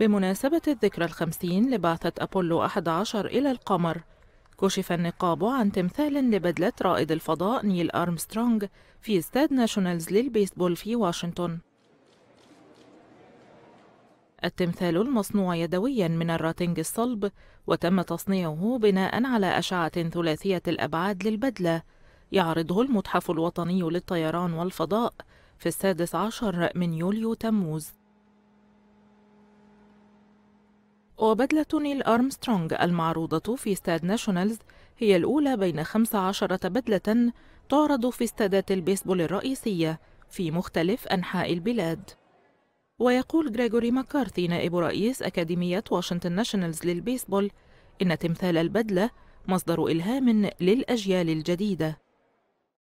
بمناسبة الذكرى الخمسين لبعثة أبولو 11 إلى القمر كشف النقاب عن تمثال لبدلة رائد الفضاء نيل أرمسترونغ في استاد ناشونالز للبيسبول في واشنطن التمثال المصنوع يدويا من الراتنج الصلب وتم تصنيعه بناء على أشعة ثلاثية الأبعاد للبدلة يعرضه المتحف الوطني للطيران والفضاء في السادس عشر من يوليو تموز وبدلة نيل أرمسترونغ المعروضة في استاد ناشونالز هي الأولى بين 15 بدلة تعرض في استادات البيسبول الرئيسية في مختلف أنحاء البلاد ويقول غريغوري ماكارثي نائب رئيس أكاديمية واشنطن ناشونالز للبيسبول إن تمثال البدلة مصدر إلهام للأجيال الجديدة